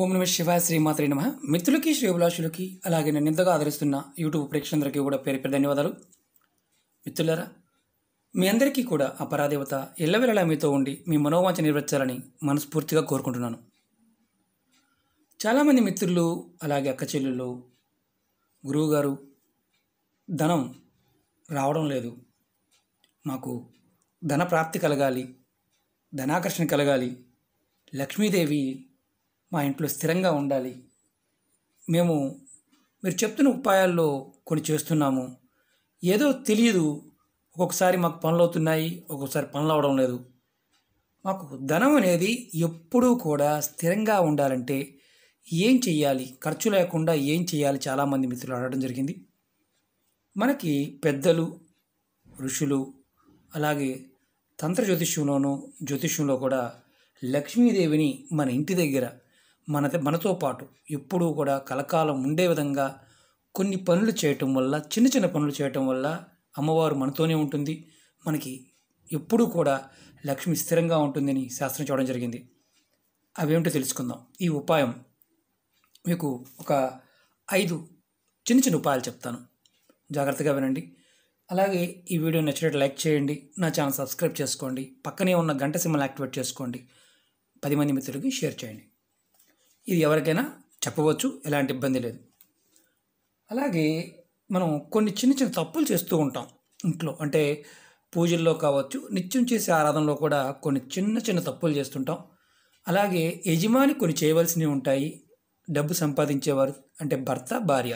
ఓం నమ శ్రీ శ్రీమాత్రి నమ మిత్రులకి శ్రీభిలాషులకి అలాగే నన్ను ఎంతగా ఆదరిస్తున్న యూట్యూబ్ ప్రేక్షకులందరికీ కూడా పేరు పేరు ధన్యవాదాలు మిత్రులారా మీ అందరికీ కూడా ఆ పరాదేవత ఎల్లవెల్లలా మీతో ఉండి మీ మనోవాంచ నిర్వహించాలని మనస్ఫూర్తిగా కోరుకుంటున్నాను చాలామంది మిత్రులు అలాగే అక్క చెల్లెళ్ళు గురువుగారు ధనం రావడం లేదు మాకు ధన ప్రాప్తి కలగాలి ధనాకర్షణ కలగాలి లక్ష్మీదేవి మా ఇంట్లో స్థిరంగా ఉండాలి మేము మీరు చెప్తున్న ఉపాయాల్లో కొన్ని చేస్తున్నాము ఏదో తెలియదు ఒక్కొక్కసారి మాకు పనులు అవుతున్నాయి ఒక్కొక్కసారి పనులు అవడం లేదు మాకు ధనం అనేది ఎప్పుడూ కూడా స్థిరంగా ఉండాలంటే ఏం చేయాలి ఖర్చు లేకుండా ఏం చేయాలి చాలామంది మిత్రులు అడగడం జరిగింది మనకి పెద్దలు ఋషులు అలాగే తంత్ర జ్యోతిష్యంలోనూ జ్యోతిష్యంలో కూడా లక్ష్మీదేవిని మన ఇంటి దగ్గర మన మనతో పాటు ఎప్పుడూ కూడా కలకాలం ఉండే విధంగా కొన్ని పనులు చేయటం వల్ల చిన్న చిన్న పనులు చేయటం వల్ల అమ్మవారు మనతోనే ఉంటుంది మనకి ఎప్పుడూ కూడా లక్ష్మి స్థిరంగా ఉంటుందని శాస్త్రం చూడడం జరిగింది అవేమిటో తెలుసుకుందాం ఈ ఉపాయం మీకు ఒక ఐదు చిన్న చిన్న ఉపాయాలు చెప్తాను జాగ్రత్తగా వినండి అలాగే ఈ వీడియో నచ్చినట్టు లైక్ చేయండి నా ఛానల్ సబ్స్క్రైబ్ చేసుకోండి పక్కనే ఉన్న గంట సింహలు యాక్టివేట్ చేసుకోండి పది మంది మిత్రులకి షేర్ చేయండి ఇది ఎవరికైనా చెప్పవచ్చు ఎలాంటి ఇబ్బంది లేదు అలాగే మనం కొన్ని చిన్న చిన్న తప్పులు చేస్తూ ఉంటాం ఇంట్లో అంటే పూజల్లో కావచ్చు నిత్యం చేసే ఆరాధనలో కూడా కొన్ని చిన్న చిన్న తప్పులు చేస్తుంటాం అలాగే యజమాని కొన్ని చేయవలసినవి ఉంటాయి డబ్బు సంపాదించేవారు అంటే భర్త భార్య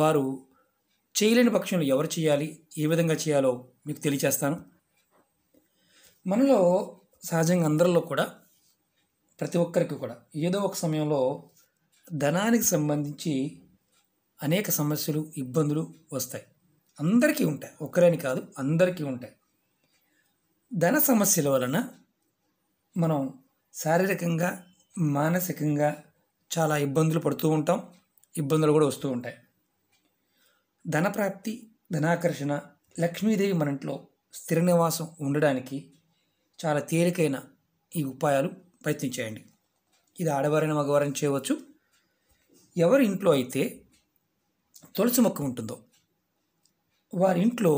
వారు చేయలేని పక్షంలో ఎవరు చేయాలి ఏ విధంగా చేయాలో మీకు తెలియచేస్తాను మనలో సహజంగా అందరిలో కూడా ప్రతి ఒక్కరికి కూడా ఏదో ఒక సమయంలో ధనానికి సంబంధించి అనేక సమస్యలు ఇబ్బందులు వస్తాయి అందరికీ ఉంటాయి ఒక్కరని కాదు అందరికీ ఉంటాయి ధన సమస్యల వలన మనం శారీరకంగా మానసికంగా చాలా ఇబ్బందులు పడుతూ ఉంటాం ఇబ్బందులు కూడా వస్తూ ఉంటాయి ధనప్రాప్తి ధనాకర్షణ లక్ష్మీదేవి మన ఇంట్లో స్థిర నివాసం ఉండడానికి చాలా తేలికైన ఈ ఉపాయాలు ప్రయత్నం చేయండి ఇది ఆడవారైన మగవారిని చేయవచ్చు ఎవరి ఇంట్లో అయితే తులసి మొక్క ఉంటుందో వారి ఇంట్లో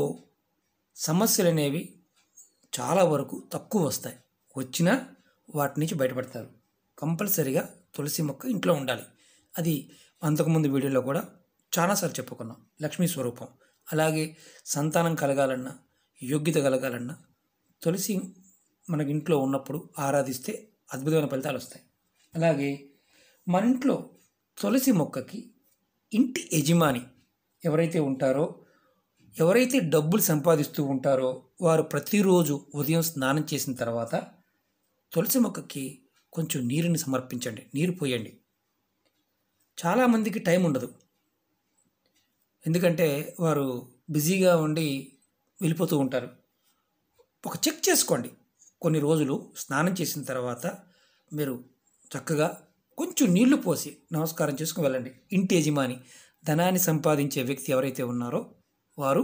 సమస్యలు అనేవి చాలా వరకు తక్కువ వస్తాయి వచ్చినా వాటి నుంచి బయటపడతారు కంపల్సరీగా తులసి మొక్క ఇంట్లో ఉండాలి అది అంతకుముందు వీడియోలో కూడా చాలాసార్లు చెప్పుకున్నాం లక్ష్మీ స్వరూపం అలాగే సంతానం కలగాలన్నా యోగ్యత కలగాలన్నా తులసి మనకి ఇంట్లో ఉన్నప్పుడు ఆరాధిస్తే అద్భుతమైన ఫలితాలు వస్తాయి అలాగే మన ఇంట్లో తులసి మొక్కకి ఇంటి యజమాని ఎవరైతే ఉంటారో ఎవరైతే డబ్బులు సంపాదిస్తూ ఉంటారో వారు ప్రతిరోజు ఉదయం స్నానం చేసిన తర్వాత తులసి మొక్కకి కొంచెం నీరుని సమర్పించండి నీరు పోయండి చాలామందికి టైం ఉండదు ఎందుకంటే వారు బిజీగా ఉండి వెళ్ళిపోతూ ఉంటారు ఒక చెక్ చేసుకోండి కొన్ని రోజులు స్నానం చేసిన తర్వాత మీరు చక్కగా కొంచెం నీళ్లు పోసి నమస్కారం చేసుకుని వెళ్ళండి ఇంటి యజమాని ధనాన్ని సంపాదించే వ్యక్తి ఎవరైతే ఉన్నారో వారు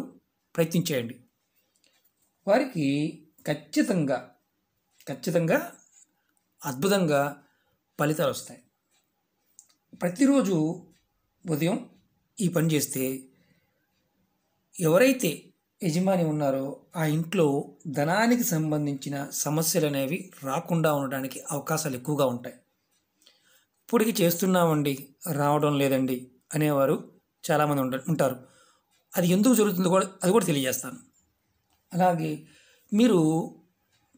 ప్రయత్నం చేయండి వారికి ఖచ్చితంగా ఖచ్చితంగా అద్భుతంగా ఫలితాలు వస్తాయి ప్రతిరోజు ఉదయం ఈ పని చేస్తే ఎవరైతే యజమాని ఉన్నారో ఆ ఇంట్లో ధనానికి సంబంధించిన సమస్యలు అనేవి రాకుండా ఉండడానికి అవకాశాలు ఎక్కువగా ఉంటాయి ఇప్పటికి చేస్తున్నామండి రావడం లేదండి అనేవారు చాలామంది ఉండ ఉంటారు అది ఎందుకు జరుగుతుందో కూడా అది కూడా తెలియజేస్తాను అలాగే మీరు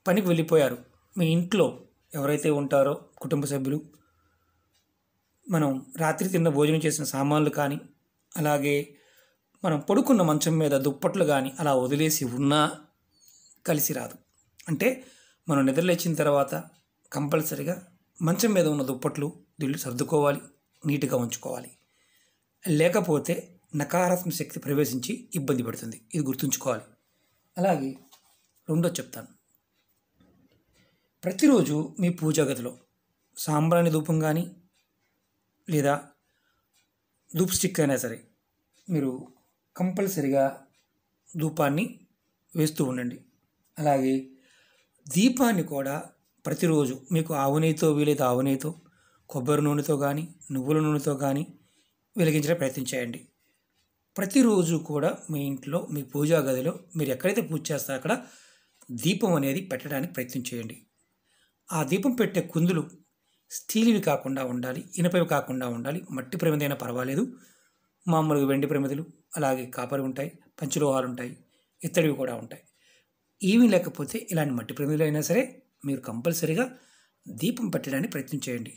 పనికి వెళ్ళిపోయారు మీ ఇంట్లో ఎవరైతే ఉంటారో కుటుంబ సభ్యులు మనం రాత్రి తిన్న భోజనం చేసిన సామాన్లు కానీ అలాగే మనం పడుకున్న మంచం మీద దుప్పట్లు కానీ అలా వదిలేసి ఉన్నా కలిసి రాదు అంటే మనం నిద్రలేచిన తర్వాత కంపల్సరిగా మంచం మీద ఉన్న దుప్పట్లు దిళ్ళు సర్దుకోవాలి నీట్గా ఉంచుకోవాలి లేకపోతే నకారాత్మక శక్తి ప్రవేశించి ఇబ్బంది పెడుతుంది ఇది గుర్తుంచుకోవాలి అలాగే రెండో చెప్తాను ప్రతిరోజు మీ పూజా గదిలో సాంబ్రాణి ధూపం కానీ లేదా ధూప్ స్టిక్ అయినా సరే మీరు కంపల్సరిగా ధూపాన్ని వేస్తూ ఉండండి అలాగే దీపాన్ని కూడా ప్రతిరోజు మీకు ఆవు నెయ్యితో వీలైతే ఆవు నెయ్యితో కొబ్బరి నూనెతో కానీ నువ్వుల నూనెతో కానీ వెలిగించడం ప్రయత్నం చేయండి ప్రతిరోజు కూడా మీ ఇంట్లో మీ పూజా గదిలో మీరు ఎక్కడైతే పూజ చేస్తారో అక్కడ దీపం అనేది పెట్టడానికి ప్రయత్నం చేయండి ఆ దీపం పెట్టే కుందులు స్టీల్వి కాకుండా ఉండాలి ఇనపవి కాకుండా ఉండాలి మట్టి ప్రమిదైనా పర్వాలేదు మామూలుగా వెండి ప్రమిదలు అలాగే కాపరి ఉంటాయి పంచలోహాలు ఉంటాయి ఇత్తడివి కూడా ఉంటాయి ఏమీ లేకపోతే ఇలాంటి మట్టి ప్రమిదలు అయినా సరే మీరు కంపల్సరీగా దీపం పెట్టడానికి ప్రయత్నం చేయండి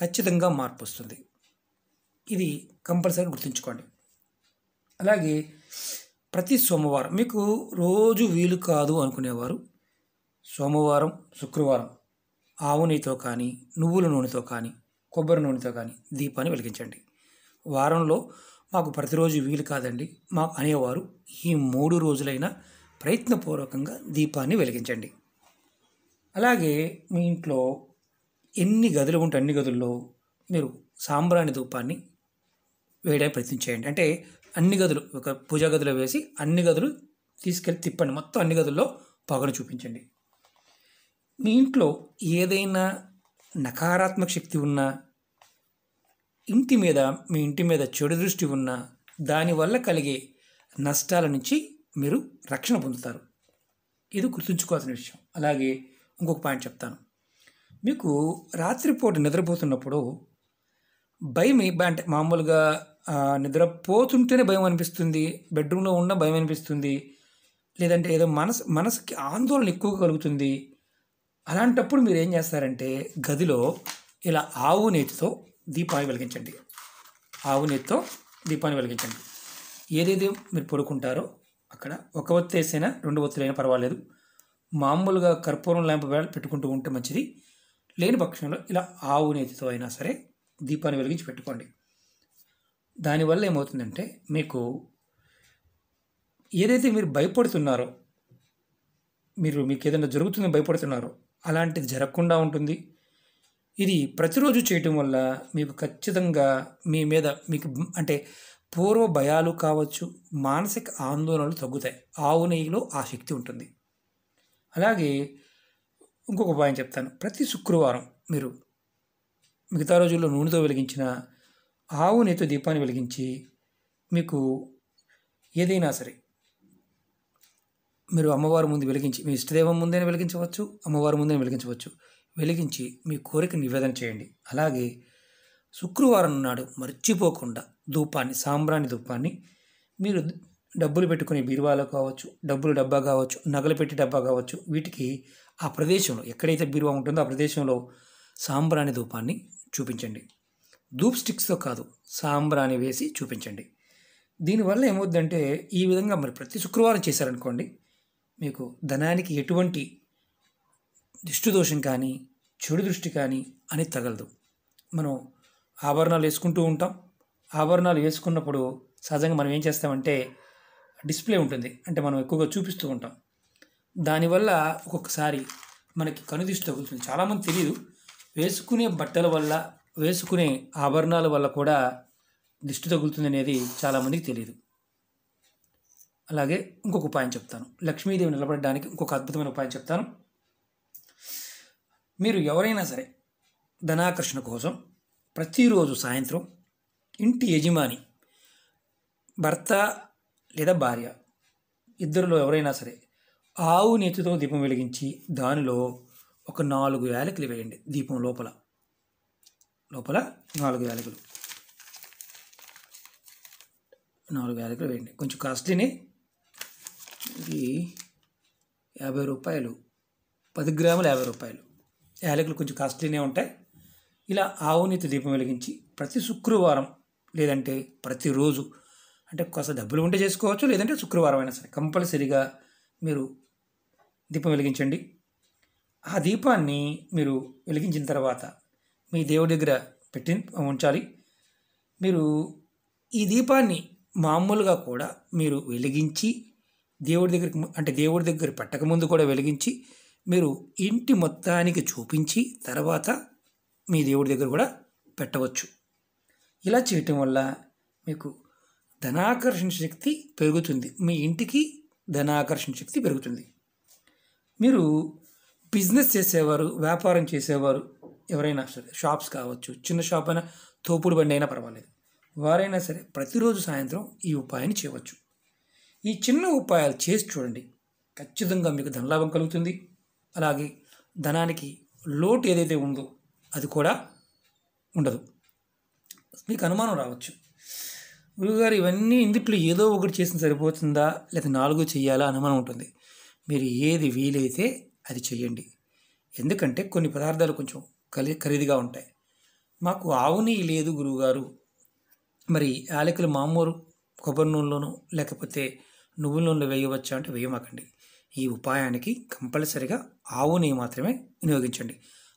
ఖచ్చితంగా మార్పు వస్తుంది ఇది కంపల్సరీ గుర్తుంచుకోండి అలాగే ప్రతి సోమవారం మీకు రోజు వీలు కాదు అనుకునేవారు సోమవారం శుక్రవారం ఆవు నెయ్యితో కానీ నువ్వుల నూనెతో కానీ కొబ్బరి నూనెతో కానీ దీపాన్ని వెలిగించండి వారంలో మాకు ప్రతిరోజు వీలు కాదండి మా అనేవారు ఈ మూడు రోజులైన ప్రయత్నపూర్వకంగా దీపాన్ని వెలిగించండి అలాగే మీ ఇంట్లో ఎన్ని గదులు ఉంటే అన్ని గదుల్లో మీరు సాంబ్రాణి ధూపాన్ని వేయడానికి ప్రయత్నం చేయండి అంటే అన్ని గదులు ఒక పూజా గదిలో వేసి అన్ని గదులు తీసుకెళ్ళి తిప్పండి మొత్తం అన్ని గదుల్లో పొగను చూపించండి మీ ఇంట్లో ఏదైనా నకారాత్మక శక్తి ఉన్నా ఇంటి మీద మీ ఇంటి మీద చెడు దృష్టి ఉన్న దానివల్ల కలిగే నష్టాల నుంచి మీరు రక్షణ పొందుతారు ఇది గుర్తుంచుకోవాల్సిన విషయం అలాగే ఇంకొక పాయింట్ చెప్తాను మీకు రాత్రిపూట నిద్రపోతున్నప్పుడు భయం అంటే మామూలుగా నిద్రపోతుంటేనే భయం అనిపిస్తుంది బెడ్రూమ్లో ఉన్న భయం అనిపిస్తుంది లేదంటే ఏదో మనసు మనసుకి ఆందోళన ఎక్కువగా కలుగుతుంది అలాంటప్పుడు మీరు ఏం చేస్తారంటే గదిలో ఇలా ఆవు నేతితో దీపాన్ని వెలిగించండి ఆవు నెత్తితో దీపాన్ని వెలిగించండి ఏదైతే మీరు పడుకుంటారో అక్కడ ఒక ఒత్తి వేసైనా రెండు ఒత్తులైనా పర్వాలేదు మామూలుగా కర్పూరం ల్యాంప్ పెట్టుకుంటూ ఉంటే మంచిది లేని పక్షంలో ఇలా ఆవు నేతితో అయినా సరే దీపాన్ని వెలిగించి పెట్టుకోండి దానివల్ల ఏమవుతుందంటే మీకు ఏదైతే మీరు భయపడుతున్నారో మీరు మీకు ఏదైనా జరుగుతుందో భయపడుతున్నారో అలాంటిది జరగకుండా ఉంటుంది ఇది ప్రతిరోజు చేయటం వల్ల మీకు ఖచ్చితంగా మీ మీద మీకు అంటే పూర్వ భయాలు కావచ్చు మానసిక ఆందోళనలు తగ్గుతాయి ఆవు నెయ్యిలో ఆ శక్తి ఉంటుంది అలాగే ఇంకొక ఉపాయం చెప్తాను ప్రతి శుక్రవారం మీరు మిగతా రోజుల్లో నూనెతో వెలిగించిన ఆవు నెయ్యితో దీపాన్ని వెలిగించి మీకు ఏదైనా సరే మీరు అమ్మవారి ముందు వెలిగించి మీ ఇష్టదేవం ముందే వెలిగించవచ్చు అమ్మవారి ముందే వెలిగించవచ్చు వెలిగించి మీ కోరిక నివేదన చేయండి అలాగే శుక్రవారం నాడు మర్చిపోకుండా ధూపాన్ని సాంబ్రాణి ధూపాన్ని మీరు డబ్బులు పెట్టుకునే బీరువాలో కావచ్చు డబ్బులు డబ్బా కావచ్చు నగలు పెట్టి డబ్బా కావచ్చు వీటికి ఆ ప్రదేశంలో ఎక్కడైతే బీరువా ఉంటుందో ఆ ప్రదేశంలో సాంబ్రాణి ధూపాన్ని చూపించండి ధూప్ స్టిక్స్తో కాదు సాంబ్రాణి వేసి చూపించండి దీనివల్ల ఏమవుద్దంటే ఈ విధంగా మరి ప్రతి శుక్రవారం చేశారనుకోండి మీకు ధనానికి ఎటువంటి దిష్టిదోషం కానీ చెడు దృష్టి కానీ అని తగలదు మనం ఆభరణాలు వేసుకుంటూ ఉంటాం ఆభరణాలు వేసుకున్నప్పుడు సహజంగా మనం ఏం చేస్తామంటే డిస్ప్లే ఉంటుంది అంటే మనం ఎక్కువగా చూపిస్తూ ఉంటాం దానివల్ల ఒక్కొక్కసారి మనకి కనుదిష్టి తగులుతుంది చాలామంది తెలియదు వేసుకునే బట్టల వల్ల వేసుకునే ఆభరణాల వల్ల కూడా దిష్టి తగులుతుంది అనేది చాలామందికి తెలియదు అలాగే ఇంకొక ఉపాయం చెప్తాను లక్ష్మీదేవి నిలబడడానికి ఇంకొక అద్భుతమైన ఉపాయం చెప్తాను మీరు ఎవరైనా సరే ధనాకర్షణ కోసం ప్రతిరోజు సాయంత్రం ఇంటి యజమాని భర్త లేదా భార్య ఇద్దరిలో ఎవరైనా సరే ఆవు నేతితో దీపం వెలిగించి దానిలో ఒక నాలుగు యాలకులు వేయండి దీపం లోపల లోపల నాలుగు యాలకులు నాలుగు యాలకులు వేయండి కొంచెం కాస్ట్లీని ఇది యాభై రూపాయలు పది గ్రాములు యాభై రూపాయలు యాలకులు కొంచెం కాస్ట్లీనే ఉంటాయి ఇలా ఆవునీతి దీపం వెలిగించి ప్రతి శుక్రవారం లేదంటే ప్రతిరోజు అంటే కాస్త డబ్బులు ఉంటే చేసుకోవచ్చు లేదంటే శుక్రవారం అయినా సరే కంపల్సరీగా మీరు దీపం వెలిగించండి ఆ దీపాన్ని మీరు వెలిగించిన తర్వాత మీ దేవుడి దగ్గర పెట్టి ఉంచాలి మీరు ఈ దీపాన్ని మామూలుగా కూడా మీరు వెలిగించి దేవుడి దగ్గరికి అంటే దేవుడి దగ్గర పెట్టకముందు కూడా వెలిగించి మీరు ఇంటి మొత్తానికి చూపించి తర్వాత మీ దేవుడి దగ్గర కూడా పెట్టవచ్చు ఇలా చేయటం వల్ల మీకు ధనాకర్షణ శక్తి పెరుగుతుంది మీ ఇంటికి ధనాకర్షణ శక్తి పెరుగుతుంది మీరు బిజినెస్ చేసేవారు వ్యాపారం చేసేవారు ఎవరైనా సరే షాప్స్ కావచ్చు చిన్న షాప్ అయినా తోపుడు బండి అయినా పర్వాలేదు వారైనా సరే ప్రతిరోజు సాయంత్రం ఈ ఉపాయాన్ని చేయవచ్చు ఈ చిన్న ఉపాయాలు చేసి చూడండి ఖచ్చితంగా మీకు ధనలాభం కలుగుతుంది అలాగే ధనానికి లోటు ఏదైతే ఉందో అది కూడా ఉండదు మీకు అనుమానం రావచ్చు గురువుగారు ఇవన్నీ ఇందుట్లో ఏదో ఒకటి చేసిన సరిపోతుందా లేదా నాలుగు చేయాలా అనుమానం ఉంటుంది మీరు ఏది వీలైతే అది చేయండి ఎందుకంటే కొన్ని పదార్థాలు కొంచెం కలి ఖరీదుగా ఉంటాయి మాకు ఆవుని లేదు గురువుగారు మరి యాలకులు మామూలు కొబ్బరి నూనెలోనూ లేకపోతే నువ్వుల నూనెలో వేయవచ్చా అంటే వేయమాకండి ఈ ఉపాయానికి కంపల్సరిగా ఆవు నెయ్యి మాత్రమే వినియోగించండి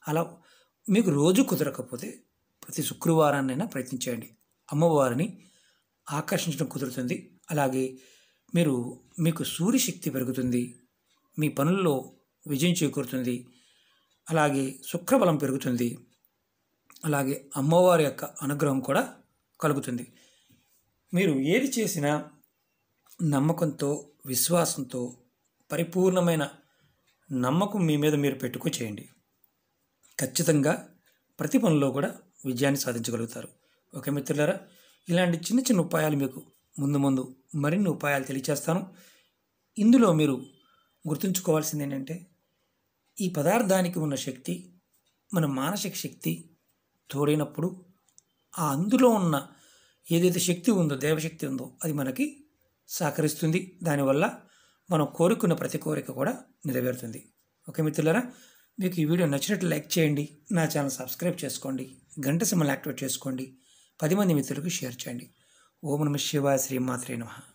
అలా మీకు రోజు కుదరకపోతే ప్రతి శుక్రవారాన్నైనా ప్రయత్నించేయండి అమ్మవారిని ఆకర్షించడం కుదురుతుంది అలాగే మీరు మీకు సూర్యశక్తి పెరుగుతుంది మీ పనుల్లో విజయం చేకూరుతుంది అలాగే శుక్రబలం పెరుగుతుంది అలాగే అమ్మవారి యొక్క అనుగ్రహం కూడా కలుగుతుంది మీరు ఏది చేసినా నమ్మకంతో విశ్వాసంతో పరిపూర్ణమైన నమ్మకం మీ మీద మీరు పెట్టుకో చేయండి ఖచ్చితంగా ప్రతి పనిలో కూడా విజయాన్ని సాధించగలుగుతారు ఓకే మిత్రులారా ఇలాంటి చిన్న చిన్న ఉపాయాలు మీకు ముందు ముందు మరిన్ని ఉపాయాలు తెలియచేస్తాను ఇందులో మీరు గుర్తుంచుకోవాల్సింది ఏంటంటే ఈ పదార్థానికి ఉన్న శక్తి మన మానసిక శక్తి తోడైనప్పుడు ఆ అందులో ఉన్న ఏదైతే శక్తి ఉందో దేవశక్తి ఉందో అది మనకి సహకరిస్తుంది దానివల్ల మనం కోరుకున్న ప్రతి కోరిక కూడా నెరవేరుతుంది ఓకే మిత్రులారా మీకు ఈ వీడియో నచ్చినట్లు లైక్ చేయండి నా ఛానల్ సబ్స్క్రైబ్ చేసుకోండి గంట సింహలు యాక్టివేట్ చేసుకోండి పది మంది మిత్రులకు షేర్ చేయండి ఓం నమ శివ శ్రీమాత్రే నమ